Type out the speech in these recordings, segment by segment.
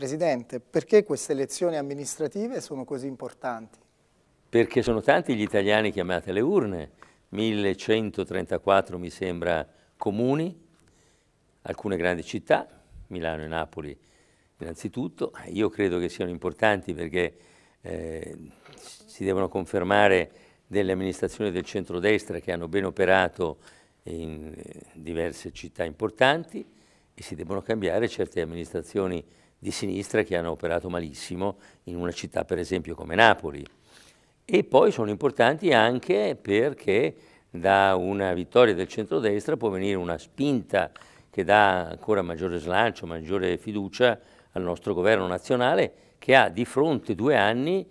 Presidente, perché queste elezioni amministrative sono così importanti? Perché sono tanti gli italiani chiamati alle urne, 1134 mi sembra comuni, alcune grandi città, Milano e Napoli innanzitutto, io credo che siano importanti perché eh, si devono confermare delle amministrazioni del centrodestra che hanno ben operato in diverse città importanti e si devono cambiare certe amministrazioni di sinistra che hanno operato malissimo in una città per esempio come Napoli. E poi sono importanti anche perché da una vittoria del centrodestra può venire una spinta che dà ancora maggiore slancio, maggiore fiducia al nostro governo nazionale che ha di fronte due anni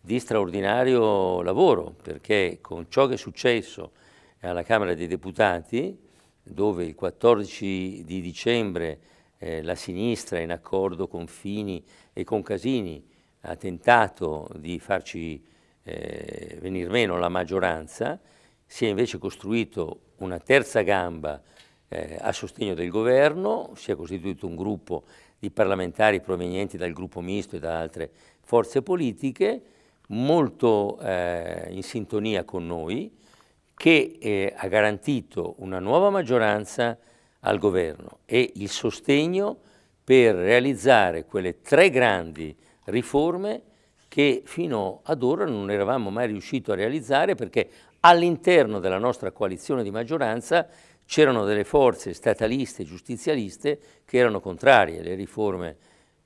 di straordinario lavoro, perché con ciò che è successo alla Camera dei Deputati, dove il 14 di dicembre eh, la sinistra in accordo con Fini e con Casini ha tentato di farci eh, venir meno la maggioranza, si è invece costruito una terza gamba eh, a sostegno del governo, si è costituito un gruppo di parlamentari provenienti dal gruppo misto e da altre forze politiche, molto eh, in sintonia con noi, che eh, ha garantito una nuova maggioranza al governo e il sostegno per realizzare quelle tre grandi riforme che fino ad ora non eravamo mai riusciti a realizzare perché all'interno della nostra coalizione di maggioranza c'erano delle forze stataliste e giustizialiste che erano contrarie. Le riforme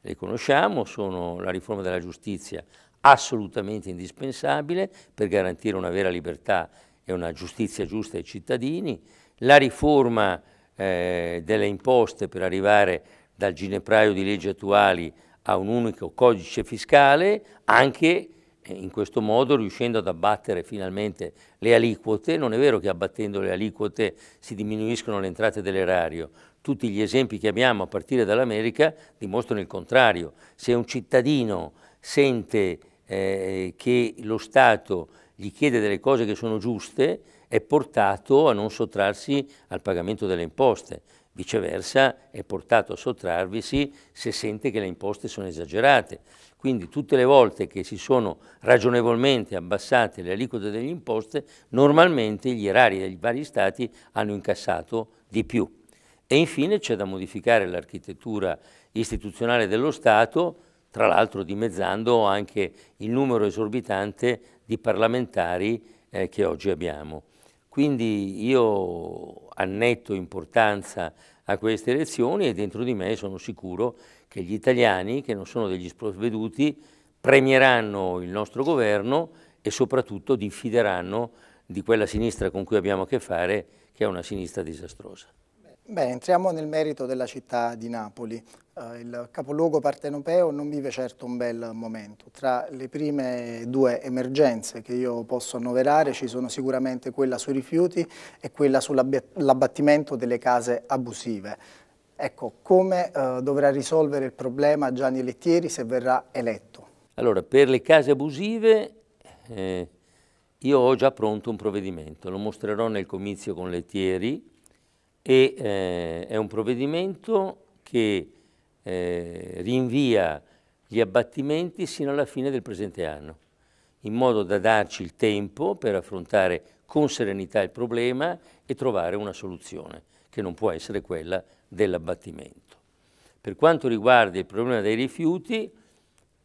le conosciamo, sono la riforma della giustizia assolutamente indispensabile per garantire una vera libertà e una giustizia giusta ai cittadini, la riforma eh, delle imposte per arrivare dal ginepraio di leggi attuali a un unico codice fiscale, anche eh, in questo modo riuscendo ad abbattere finalmente le aliquote, non è vero che abbattendo le aliquote si diminuiscono le entrate dell'erario, tutti gli esempi che abbiamo a partire dall'America dimostrano il contrario, se un cittadino sente eh, che lo Stato gli chiede delle cose che sono giuste, è portato a non sottrarsi al pagamento delle imposte, viceversa è portato a sottrarvisi se sente che le imposte sono esagerate. Quindi tutte le volte che si sono ragionevolmente abbassate le aliquote delle imposte, normalmente gli erari dei vari stati hanno incassato di più. E infine c'è da modificare l'architettura istituzionale dello Stato, tra l'altro dimezzando anche il numero esorbitante di parlamentari eh, che oggi abbiamo. Quindi io annetto importanza a queste elezioni e dentro di me sono sicuro che gli italiani, che non sono degli sprovveduti, premieranno il nostro governo e soprattutto diffideranno di quella sinistra con cui abbiamo a che fare, che è una sinistra disastrosa. Beh, entriamo nel merito della città di Napoli. Eh, il capoluogo partenopeo non vive certo un bel momento. Tra le prime due emergenze che io posso annoverare ci sono sicuramente quella sui rifiuti e quella sull'abbattimento delle case abusive. Ecco, come eh, dovrà risolvere il problema Gianni Lettieri se verrà eletto? Allora, per le case abusive eh, io ho già pronto un provvedimento, lo mostrerò nel comizio con Lettieri, e eh, è un provvedimento che eh, rinvia gli abbattimenti sino alla fine del presente anno, in modo da darci il tempo per affrontare con serenità il problema e trovare una soluzione, che non può essere quella dell'abbattimento. Per quanto riguarda il problema dei rifiuti,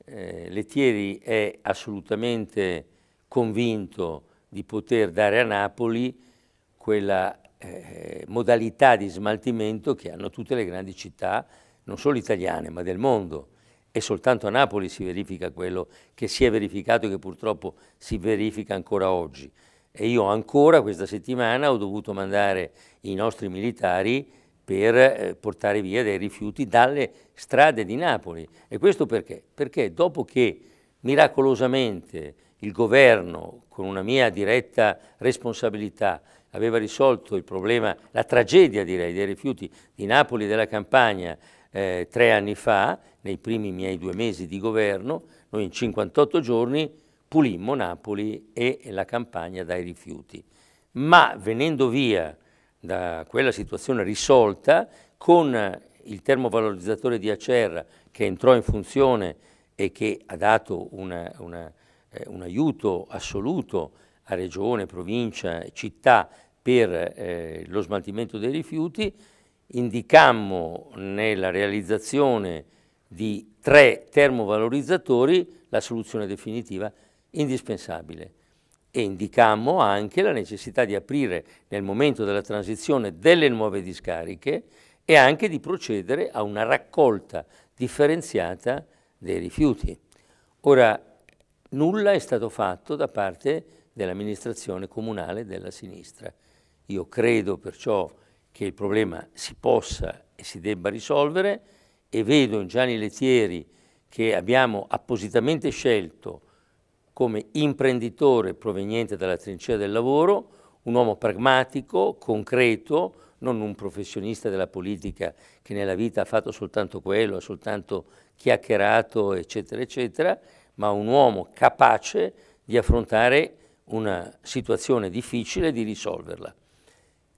eh, Lettieri è assolutamente convinto di poter dare a Napoli quella eh, modalità di smaltimento che hanno tutte le grandi città, non solo italiane, ma del mondo. E soltanto a Napoli si verifica quello che si è verificato e che purtroppo si verifica ancora oggi. E io ancora questa settimana ho dovuto mandare i nostri militari per eh, portare via dei rifiuti dalle strade di Napoli. E questo perché? Perché dopo che miracolosamente il governo, con una mia diretta responsabilità, aveva risolto il problema, la tragedia direi, dei rifiuti di Napoli e della Campania eh, tre anni fa, nei primi miei due mesi di governo, noi in 58 giorni pulimmo Napoli e la Campania dai rifiuti. Ma venendo via da quella situazione risolta, con il termovalorizzatore di Acerra che entrò in funzione e che ha dato una, una, eh, un aiuto assoluto a regione, provincia, città per eh, lo smaltimento dei rifiuti, indicammo nella realizzazione di tre termovalorizzatori la soluzione definitiva indispensabile e indicammo anche la necessità di aprire nel momento della transizione delle nuove discariche e anche di procedere a una raccolta differenziata dei rifiuti. Ora, nulla è stato fatto da parte di dell'amministrazione comunale della sinistra. Io credo perciò che il problema si possa e si debba risolvere e vedo in Gianni Lettieri che abbiamo appositamente scelto come imprenditore proveniente dalla trincea del lavoro, un uomo pragmatico, concreto, non un professionista della politica che nella vita ha fatto soltanto quello, ha soltanto chiacchierato, eccetera, eccetera, ma un uomo capace di affrontare una situazione difficile di risolverla.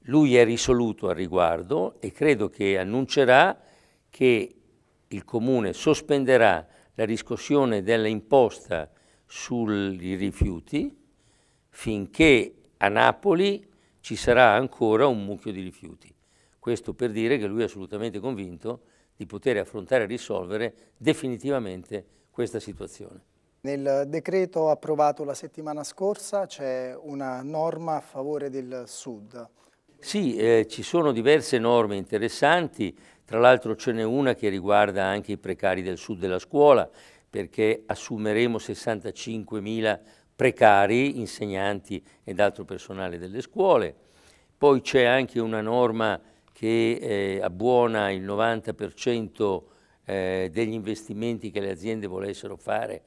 Lui è risoluto al riguardo e credo che annuncerà che il Comune sospenderà la riscossione dell'imposta sui rifiuti finché a Napoli ci sarà ancora un mucchio di rifiuti. Questo per dire che lui è assolutamente convinto di poter affrontare e risolvere definitivamente questa situazione. Nel decreto approvato la settimana scorsa c'è una norma a favore del Sud. Sì, eh, ci sono diverse norme interessanti, tra l'altro ce n'è una che riguarda anche i precari del Sud della scuola, perché assumeremo 65.000 precari, insegnanti ed altro personale delle scuole. Poi c'è anche una norma che eh, abbuona il 90% eh, degli investimenti che le aziende volessero fare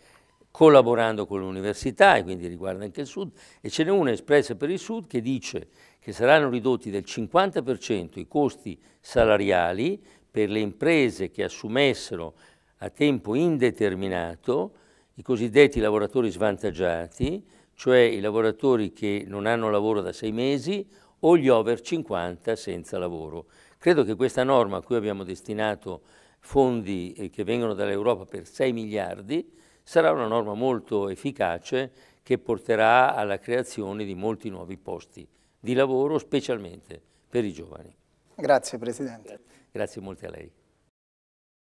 collaborando con l'università e quindi riguarda anche il Sud e ce n'è una espressa per il Sud che dice che saranno ridotti del 50% i costi salariali per le imprese che assumessero a tempo indeterminato i cosiddetti lavoratori svantaggiati, cioè i lavoratori che non hanno lavoro da sei mesi o gli over 50 senza lavoro. Credo che questa norma a cui abbiamo destinato fondi eh, che vengono dall'Europa per 6 miliardi sarà una norma molto efficace che porterà alla creazione di molti nuovi posti di lavoro, specialmente per i giovani. Grazie Presidente. Grazie, molte a lei.